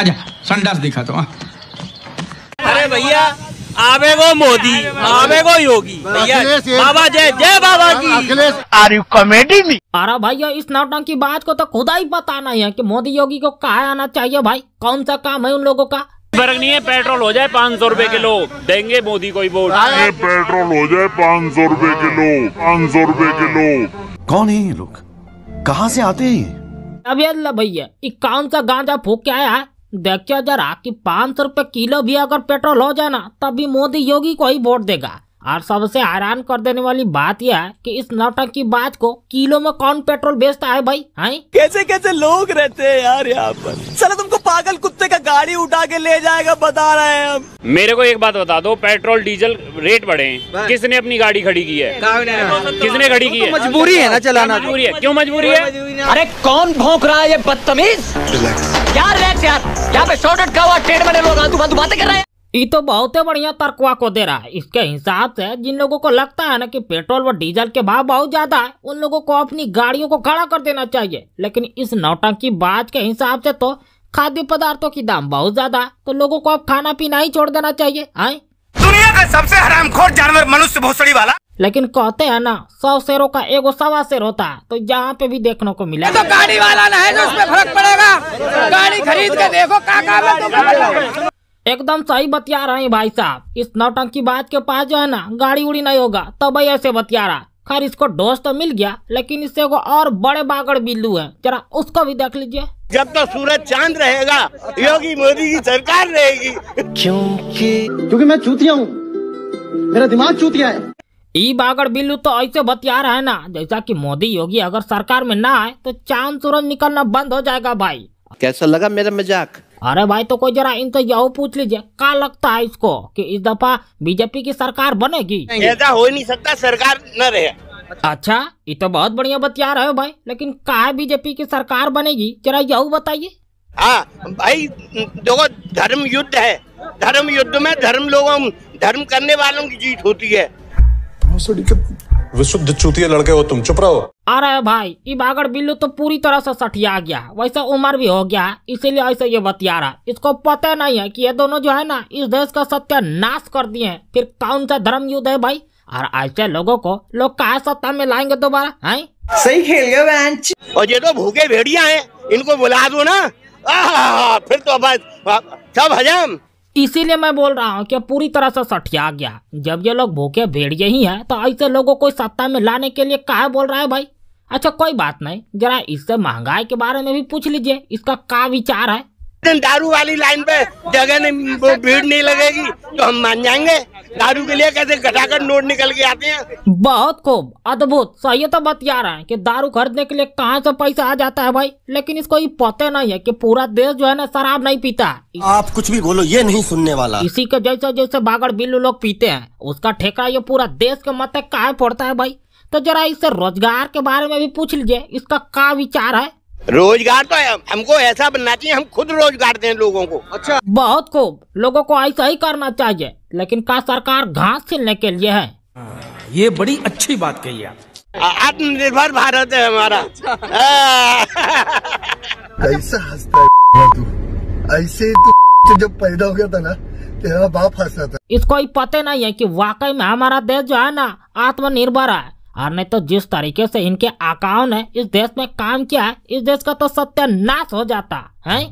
आजा संडास दिखा तो हाँ। अरे भैया आवे गो मोदी आवे गो योगी भैया बाबा जय जय बाबा की आर यू कॉमेडी मी अरे भैया इस नाटक की बात को तो खुदा ही पता नहीं है कि मोदी योगी को कहा आना चाहिए भाई कौन सा काम है उन लोगों का फर्क नहीं है पेट्रोल हो जाए पाँच सौ रूपए हाँ। किलो देंगे मोदी को ही वोट हाँ। पेट्रोल हो जाए पाँच सौ रूपए किलो पाँच सौ रूपए किलो कौन है ये लोग कहाँ से आते हैं अब भैया कौन सा गांजा फूक के आया है देखियो जरा कि पाँच सौ रुपये किलो भी अगर पेट्रोल हो जाए ना तभी मोदी योगी को ही वोट देगा और सबसे हैरान कर देने वाली बात यह है कि इस नाटक की बात को किलो में कौन पेट्रोल बेचता है भाई है कैसे कैसे लोग रहते हैं यार यहाँ पर चलो तुमको पागल कुत्ते का गाड़ी उठा के ले जाएगा बता रहे हैं हम मेरे को एक बात बता दो पेट्रोल डीजल रेट बढ़े हैं किसने अपनी गाड़ी खड़ी की है किसने खड़ी की है तो मजबूरी है ना चलाना मजबूरी है क्यों तो मजबूरी है अरे कौन भोंक रहा है ये बदतमीज यार रिलैक्स यार यहाँ पे का हुआ ट्रेड लोग आंधु बातें कर रहे हैं ये तो बहुत ही बढ़िया तरकुआ को दे रहा है इसके हिसाब से जिन लोगों को लगता है ना कि पेट्रोल व डीजल के भाव बहुत ज्यादा है उन लोगों को अपनी गाड़ियों को खड़ा कर देना चाहिए लेकिन इस नौटंकी बात के हिसाब से तो खाद्य पदार्थों की दाम बहुत ज्यादा है तो लोगों को अब खाना पीना ही छोड़ देना चाहिए आए? दुनिया का सबसे हरामखोर जानवर मनुष्य भोसड़ी वाला लेकिन कहते हैं ना सौ शेरों का एगो सवा शेर होता तो यहाँ पे भी देखने को मिला तो गाड़ी वाला ना है जो उसमें फर्क पड़ेगा गाड़ी खरीद के देखो तो एकदम सही बतिया रहे हैं भाई साहब इस नौटंकी बात के पास जो है ना गाड़ी उड़ी नहीं होगा तब तो ऐसे बतिया रहा खैर इसको डोज तो मिल गया लेकिन इससे को और बड़े बागड़ बिल्लू है जरा उसको भी देख लीजिए जब तक तो सूरज चांद रहेगा योगी मोदी की सरकार रहेगी क्योंकि क्योंकि मैं चूतिया हूँ मेरा दिमाग चूतिया है ई बागड़ बिल्लू तो ऐसे बतिया है ना जैसा कि मोदी योगी अगर सरकार में ना आए तो चांद सूरज निकलना बंद हो जाएगा भाई कैसा लगा मेरा मजाक अरे भाई तो कोई जरा इनसे यह पूछ लीजिए क्या लगता है इसको कि इस दफा बीजेपी की सरकार बनेगी ऐसा हो नहीं सकता सरकार न रहे अच्छा ये तो बहुत बढ़िया बतिया रहे हो भाई लेकिन कहा बीजेपी की सरकार बनेगी जरा यह बताइए हाँ भाई देखो धर्म युद्ध है धर्म युद्ध में धर्म लोगों धर्म करने वालों की जीत होती है भोसड़ी के विशुद्ध चूतिया लड़के हो तुम चुप रहो अरे भाई ये बागड़ बिल्लू तो पूरी तरह से सठिया गया वैसा उम्र भी हो गया इसीलिए ऐसे ये बतिया रहा इसको पता नहीं है कि ये दोनों जो है ना इस देश का नाश कर दिए हैं फिर कौन सा धर्म युद्ध है भाई और ऐसे लोगों को लोग कहा सत्ता में लाएंगे दोबारा है सही खेल और ये तो भूखे भेड़िया है इनको बुला दो ना फिर तो सब हजम इसीलिए मैं बोल रहा हूँ कि पूरी तरह से सठिया गया जब ये लोग भूखे भेड़िए ही हैं तो ऐसे लोगों को सत्ता में लाने के लिए कहा बोल रहा है भाई अच्छा कोई बात नहीं जरा इससे महंगाई के बारे में भी पूछ लीजिए इसका क्या विचार है दारू वाली लाइन पे जगह नहीं भीड़ नहीं लगेगी तो हम मान जाएंगे दारू के लिए कैसे घटाकर नोट निकल के आते हैं बहुत खूब अद्भुत सही तो बात यार है कि दारू खरीदने के लिए कहाँ से पैसा आ जाता है भाई लेकिन इसको ये पता नहीं है कि पूरा देश जो है ना शराब नहीं पीता आप कुछ भी बोलो ये नहीं सुनने वाला इसी के जैसे जैसे बागड़ बिल्लू लोग पीते है उसका ठेका ये पूरा देश के मत कहा पड़ता है भाई तो जरा इससे रोजगार के बारे में भी पूछ लीजिए इसका क्या विचार है रोजगार तो हमको ऐसा बनना चाहिए हम खुद रोजगार दें लोगों को अच्छा बहुत खूब लोगों को ऐसा ही करना चाहिए लेकिन का सरकार घास छीलने के लिए है हाँ, ये बड़ी अच्छी बात कही आप आत्मनिर्भर भारत है हमारा कैसा अच्छा। हाँ। हंसता है तू ऐसे जब पैदा हो गया था ना तेरा बाप हंसता था इसको पता नहीं है कि वाकई में हमारा देश जो है ना आत्मनिर्भर है और नहीं तो जिस तरीके से इनके आकाओं ने इस देश में काम किया है इस देश का तो सत्यानाश हो जाता है